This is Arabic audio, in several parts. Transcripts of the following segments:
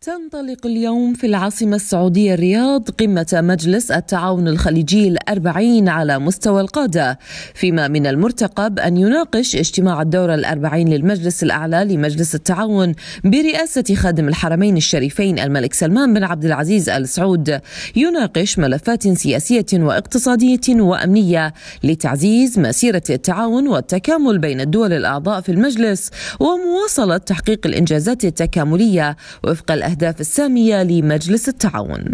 تنطلق اليوم في العاصمة السعودية الرياض قمة مجلس التعاون الخليجي الأربعين على مستوى القادة فيما من المرتقب أن يناقش اجتماع الدورة الأربعين للمجلس الأعلى لمجلس التعاون برئاسة خادم الحرمين الشريفين الملك سلمان بن عبد العزيز آل سعود يناقش ملفات سياسية واقتصادية وأمنية لتعزيز مسيرة التعاون والتكامل بين الدول الأعضاء في المجلس ومواصلة تحقيق الإنجازات التكاملية وفق الأهداف السامية لمجلس التعاون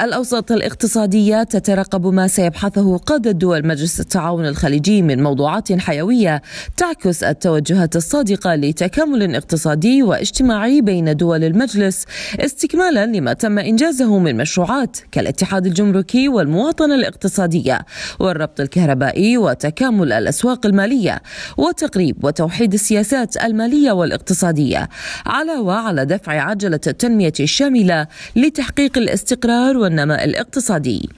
الأوساط الاقتصادية تترقب ما سيبحثه قادة دول مجلس التعاون الخليجي من موضوعات حيوية تعكس التوجهات الصادقة لتكامل اقتصادي واجتماعي بين دول المجلس استكمالا لما تم إنجازه من مشروعات كالاتحاد الجمركي والمواطنة الاقتصادية والربط الكهربائي وتكامل الأسواق المالية وتقريب وتوحيد السياسات المالية والاقتصادية علاوة على دفع عجلة التنمية الشاملة لتحقيق الاستقرار والنماء الاقتصادي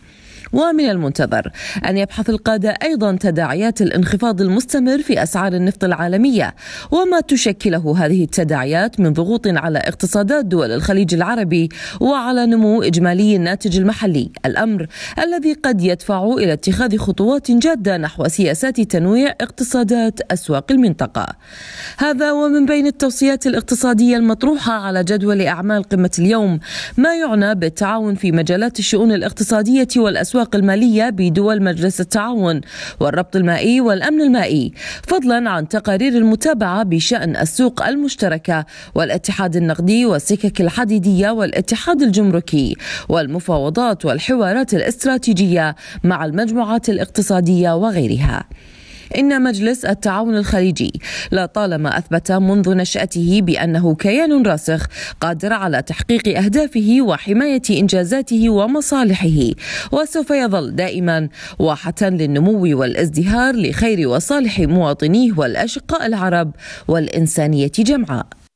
ومن المنتظر أن يبحث القادة أيضا تداعيات الانخفاض المستمر في أسعار النفط العالمية وما تشكله هذه التداعيات من ضغوط على اقتصادات دول الخليج العربي وعلى نمو إجمالي الناتج المحلي الأمر الذي قد يدفع إلى اتخاذ خطوات جادة نحو سياسات تنويع اقتصادات أسواق المنطقة هذا ومن بين التوصيات الاقتصادية المطروحة على جدول أعمال قمة اليوم ما يعنى بالتعاون في مجالات الشؤون الاقتصادية والأسواق الأسواق المالية بدول مجلس التعاون والربط المائي والأمن المائي فضلا عن تقارير المتابعة بشأن السوق المشتركة والاتحاد النقدي والسكك الحديدية والاتحاد الجمركي والمفاوضات والحوارات الاستراتيجية مع المجموعات الاقتصادية وغيرها إن مجلس التعاون الخليجي لطالما أثبت منذ نشأته بأنه كيان راسخ قادر على تحقيق أهدافه وحماية إنجازاته ومصالحه وسوف يظل دائما واحة للنمو والازدهار لخير وصالح مواطنيه والأشقاء العرب والإنسانية جمعاء